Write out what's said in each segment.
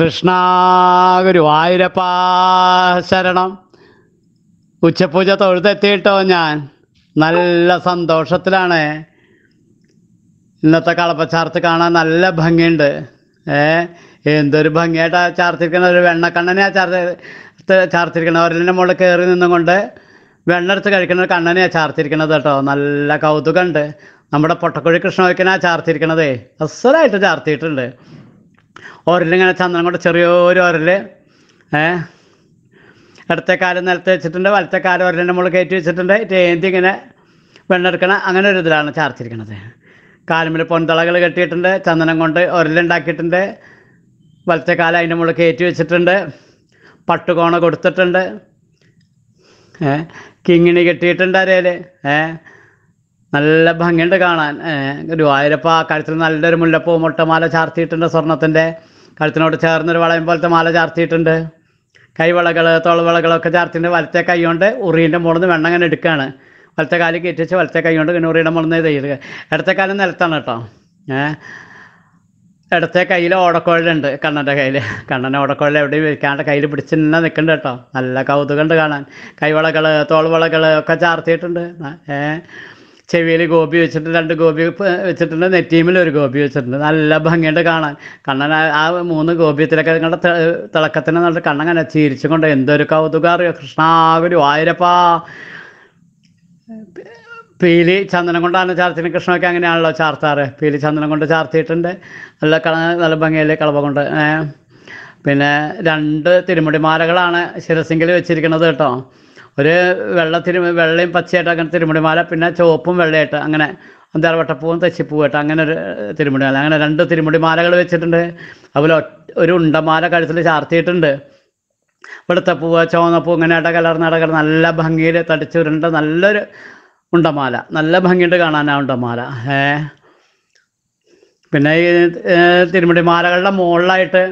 കൃഷ്ണ ഗുരുവായൂരപ്പ ശരണം ഉച്ചപൂജ തൊഴുതെത്തിയിട്ടോ ഞാൻ നല്ല സന്തോഷത്തിലാണ് ഇന്നത്തെ ചാർത്ത് കാണാൻ നല്ല ഭംഗിയുണ്ട് ഏ എന്തൊരു ഭംഗിയായിട്ടാ ചാർത്തിരിക്കണ ഒരു വെണ്ണക്കണ്ണനെ ആ ചാർത്ത് ചാർത്തിരിക്കണ ഒരലിൻ്റെ മുകളിൽ കയറി നിന്നുകൊണ്ട് വെണ്ണ എടുത്ത് കഴിക്കുന്ന ഒരു കണ്ണനെയാ ചാർത്തിരിക്കണത് കേട്ടോ നല്ല കൗതുകമുണ്ട് നമ്മുടെ പൊട്ടക്കുഴി കൃഷ്ണവയ്ക്കനാ ചാർത്തിരിക്കണതേ അസലായിട്ട് ചാർത്തിയിട്ടുണ്ട് ഒരലിങ്ങനെ ചന്ദ്രൻ കൊണ്ട് ചെറിയൊരു ഒരൽ ഏ ഇടത്തെ കാലം നിലത്ത് വെച്ചിട്ടുണ്ട് വലത്തെ കാലം ഒരലിൻ്റെ മുകളിൽ കയറ്റി വെച്ചിട്ടുണ്ട് ഏന്തി ഇങ്ങനെ വെണ്ണെടുക്കണ അങ്ങനെ ഒരു ഇതിലാണ് ചാർത്തിരിക്കണത് കാലുമ്പിൽ പൊന്തളകൾ കെട്ടിയിട്ടുണ്ട് ചന്ദനം കൊണ്ട് ഒരലുണ്ടാക്കിയിട്ടുണ്ട് വലത്തെ കാലം അതിൻ്റെ മുകളിൽ കയറ്റി വെച്ചിട്ടുണ്ട് പട്ടുകോണ കൊടുത്തിട്ടുണ്ട് ഏ കിങ്ങിണി കെട്ടിയിട്ടുണ്ട് അരയിൽ ഏ നല്ല ഭംഗിയുണ്ട് കാണാൻ ഗുരുവായൂരപ്പ കഴുത്തിൽ നല്ലൊരു മുല്ലപ്പൂ മുട്ടമാല ചാർത്തിയിട്ടുണ്ട് സ്വർണത്തിൻ്റെ കഴുത്തിനോട് ചേർന്നൊരു വളയം പോലത്തെ മാല ചാർത്തിയിട്ടുണ്ട് കൈവളകൾ തൊളവളകളൊക്കെ ചാർത്തിൻ്റെ വലത്തെ കൈ കൊണ്ട് ഉറീൻ്റെ മുകളിൽ നിന്ന് വെണ്ണം അങ്ങനെ എടുക്കുകയാണ് വലത്തെ കാലിൽ കയറ്റിച്ച് വലത്തെ കൈ കൊണ്ട് ഇങ്ങനെ ഉറീൻ്റെ മുകളിൽ നിന്ന് ചെയ്ത് ഇടത്തെ കാലം നിലത്താണ് കേട്ടോ ഏഹ് ഇടത്തെ കയ്യിൽ ഓടക്കോഴുണ്ട് കണ്ണൻ്റെ കയ്യിൽ കണ്ണൻ്റെ ഓടക്കോഴിൽ എവിടെയും ഇരിക്കാണ്ട് കയ്യിൽ പിടിച്ച് നിന്നെ നിൽക്കുന്നുണ്ട് കേട്ടോ നല്ല കൗതുകമുണ്ട് കാണാൻ കൈവളകൾ തോൾവളകൾ ഒക്കെ ചാർത്തിയിട്ടുണ്ട് ഏഹ് ചെവിയിൽ ഗോപി വെച്ചിട്ട് രണ്ട് ഗോപി വെച്ചിട്ടുണ്ട് നെറ്റീമിൽ ഒരു ഗോപി വെച്ചിട്ടുണ്ട് നല്ല ഭംഗിയുണ്ട് കാണാൻ കണ്ണൻ ആ മൂന്ന് ഗോപിയത്തിലൊക്കെ നിങ്ങളുടെ തിളക്കത്തിന് നല്ല കണ്ണൻ കണ്ണ ചിരിച്ചുകൊണ്ട് എന്തൊരു കൗതുക അറിയോ കൃഷ്ണാവലി ആയിരപ്പാ പീലി ചന്ദനം കൊണ്ടാണ് ചാർത്തിന് കൃഷ്ണമൊക്കെ അങ്ങനെയാണല്ലോ ചാർത്താറ് പീലി ചന്ദനം കൊണ്ട് ചാർത്തിയിട്ടുണ്ട് നല്ല കള നല്ല ഭംഗിയല്ലേ കളവ കൊണ്ട് പിന്നെ രണ്ട് തിരുമുടിമാലകളാണ് ശിരസിങ്കിൽ വെച്ചിരിക്കുന്നത് കേട്ടോ ഒരു വെള്ളത്തിരു വെള്ളയും പച്ചയായിട്ട് അങ്ങനെ തിരുമുടി മാല പിന്നെ ചുവപ്പും വെള്ളയായിട്ട് അങ്ങനെ അന്താർവട്ടപ്പൂവും തച്ചിപ്പൂവായിട്ട് അങ്ങനെ ഒരു തിരുമുടി മാല അങ്ങനെ രണ്ട് തിരുമുടി മാലകൾ വെച്ചിട്ടുണ്ട് അതുപോലെ ഒരു ഉണ്ടമാല കഴുത്തിൽ ചാർത്തിയിട്ടുണ്ട് വെളുത്ത പൂവ് ചുവന്ന പൂ ഇങ്ങനെ ഇടകലർന്ന ഇടകലർ നല്ല ഭംഗിയിൽ തടിച്ചു തടിച്ചുരുണ്ട് നല്ലൊരു ഉണ്ടമാല നല്ല ഭംഗിയുണ്ട് കാണാൻ ആ ഉണ്ടമാല ഏ പിന്നെ ഈ തിരുമുടി മാലകളുടെ മുകളിലായിട്ട്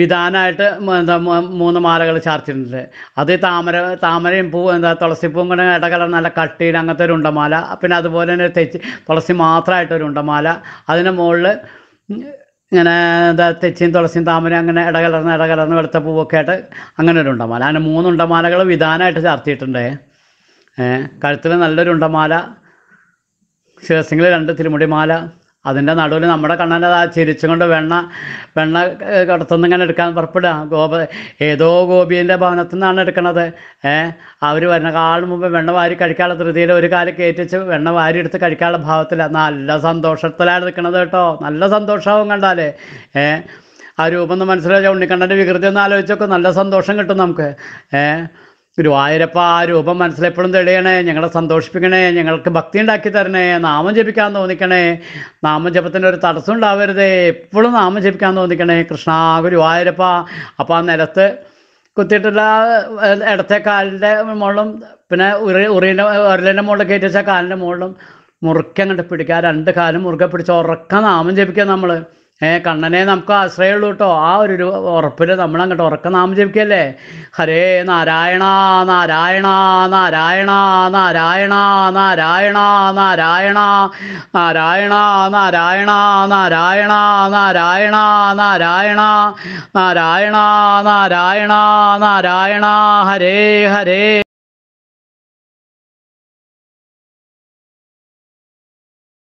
വിധാനമായിട്ട് എന്താ മൂന്ന് മാലകൾ ചാർച്ചിട്ടുണ്ട് അത് താമര താമരയും പൂ എന്താ തുളസിപ്പൂവും കൂടെ ഇടകള നല്ല കട്ടിയിൽ അങ്ങനത്തെ ഒരു ഉണ്ടമാല പിന്നെ അതുപോലെ തന്നെ തെച്ചി തുളസി മാത്രമായിട്ടൊരു ഉണ്ടമാല അതിൻ്റെ മുകളിൽ ഇങ്ങനെ എന്താ തെച്ചിയും തുളസിയും താമരയും അങ്ങനെ ഇടകലർന്ന് ഇടകലർന്ന് വെളുത്ത പൂവൊക്കെ ആയിട്ട് അങ്ങനെ ഒരു ഉണ്ടമാല അങ്ങനെ മൂന്ന് ഉണ്ടമാലകൾ വിധാനമായിട്ട് ചാർത്തിയിട്ടുണ്ട് കഴുത്തിൽ നല്ലൊരു ഉണ്ടമാല ശിവസിംഗിൽ രണ്ട് തിരുമുടിമാല അതിൻ്റെ നടുവിൽ നമ്മുടെ കണ്ണനത് ആ കൊണ്ട് വെണ്ണ വെണ്ണ കടത്തുനിന്ന് ഇങ്ങനെ എടുക്കാൻ പുറപ്പെടുക ഗോപ ഏതോ ഗോപിയൻ്റെ ഭവനത്തു നിന്നാണ് എടുക്കണത് ഏ അവർ വരണക്കാളും മുമ്പ് വെണ്ണ വാരി കഴിക്കാനുള്ള ധൃതിയിൽ ഒരു കാലം കയറ്റിച്ച് വെണ്ണ വാരി എടുത്ത് കഴിക്കാനുള്ള ഭാവത്തിലാണ് നല്ല സന്തോഷത്തിലാണ് നിൽക്കണത് കേട്ടോ നല്ല സന്തോഷമാവും കണ്ടാലേ ഏ ആ രൂപം ഒന്ന് മനസ്സിലാക്കി ഉണ്ണിക്കണ്ണൻ്റെ വികൃതി ഒന്ന് ആലോചിച്ചൊക്കെ നല്ല സന്തോഷം കിട്ടും നമുക്ക് ഏഹ് ഗുരുവായൂരപ്പ ആ രൂപം മനസ്സിലെപ്പോഴും തെളിയണേ ഞങ്ങളെ സന്തോഷിപ്പിക്കണേ ഞങ്ങൾക്ക് ഭക്തി ഉണ്ടാക്കി തരണേ നാമം ജപിക്കാൻ തോന്നിക്കണേ നാമം ജപത്തിന് ഒരു തടസ്സം ഉണ്ടാവരുതേ എപ്പോഴും നാമം ജപിക്കാൻ തോന്നിക്കണേ കൃഷ്ണ ഗുരുവായൂരപ്പ അപ്പം ആ നിലത്ത് കുത്തിയിട്ടുള്ള ഇടത്തെ കാലിൻ്റെ മുകളിലും പിന്നെ ഉറി ഉറിയുടെ ഉരലിൻ്റെ മുകളിൽ കയറ്റി വെച്ച കാലിൻ്റെ മുകളിലും മുറുക്കെ അങ്ങോട്ട് പിടിക്കുക രണ്ട് കാലും മുറുകെ പിടിച്ച് ഉറക്കം നാമം ജപിക്കുക നമ്മൾ ഏഹ് കണ്ണനെ നമുക്ക് ആശ്രയമുള്ളൂ കേട്ടോ ആ ഒരു ഉറപ്പിൽ നമ്മൾ അങ്ങോട്ട് ഉറക്കം നാമം ജപിക്കല്ലേ ഹരേ നാരായണ നാരായണ നാരായണ നാരായണ നാരായണ നാരായണ നാരായണ നാരായണ നാരായണ നാരായണ നാരായണ നാരായണ നാരായണ നാരായണ ഹരേ ഹരേ